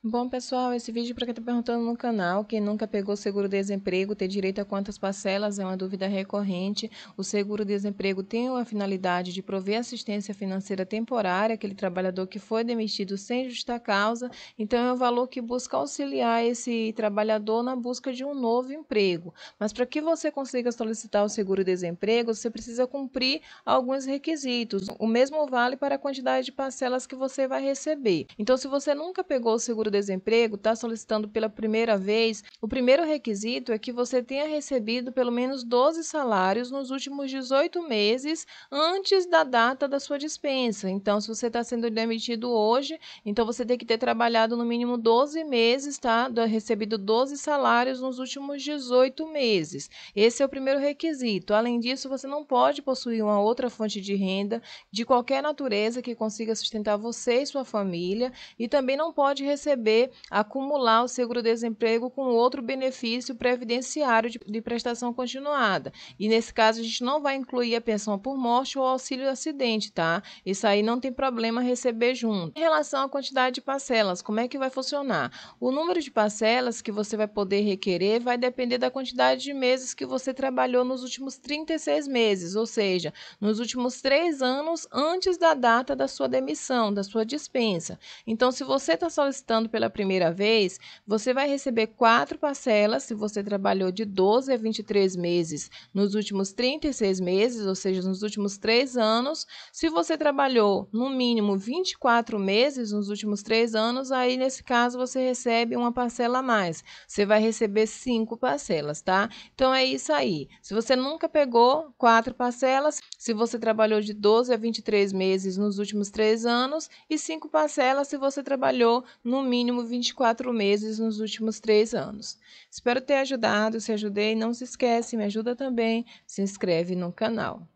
Bom, pessoal, esse vídeo é para quem está perguntando no canal, quem nunca pegou seguro-desemprego, ter direito a quantas parcelas é uma dúvida recorrente. O seguro-desemprego tem a finalidade de prover assistência financeira temporária aquele trabalhador que foi demitido sem justa causa. Então, é o valor que busca auxiliar esse trabalhador na busca de um novo emprego. Mas para que você consiga solicitar o seguro-desemprego, você precisa cumprir alguns requisitos. O mesmo vale para a quantidade de parcelas que você vai receber. Então, se você nunca pegou o seguro seguro-desemprego está solicitando pela primeira vez, o primeiro requisito é que você tenha recebido pelo menos 12 salários nos últimos 18 meses antes da data da sua dispensa. Então, se você está sendo demitido hoje, então você tem que ter trabalhado no mínimo 12 meses, tá? Recebido 12 salários nos últimos 18 meses. Esse é o primeiro requisito. Além disso, você não pode possuir uma outra fonte de renda de qualquer natureza que consiga sustentar você e sua família e também não pode receber receber, acumular o seguro-desemprego com outro benefício previdenciário de, de prestação continuada. E nesse caso, a gente não vai incluir a pensão por morte ou auxílio acidente, tá? Isso aí não tem problema receber junto. Em relação à quantidade de parcelas, como é que vai funcionar? O número de parcelas que você vai poder requerer vai depender da quantidade de meses que você trabalhou nos últimos 36 meses, ou seja, nos últimos três anos antes da data da sua demissão, da sua dispensa. Então, se você está solicitando pela primeira vez, você vai receber quatro parcelas se você trabalhou de 12 a 23 meses nos últimos 36 meses, ou seja, nos últimos três anos. Se você trabalhou no mínimo 24 meses nos últimos três anos, aí nesse caso você recebe uma parcela a mais. Você vai receber cinco parcelas, tá? Então é isso aí. Se você nunca pegou quatro parcelas, se você trabalhou de 12 a 23 meses nos últimos três anos, e cinco parcelas se você trabalhou no mínimo mínimo 24 meses nos últimos três anos. Espero ter ajudado. Se ajudei, não se esquece, me ajuda também, se inscreve no canal.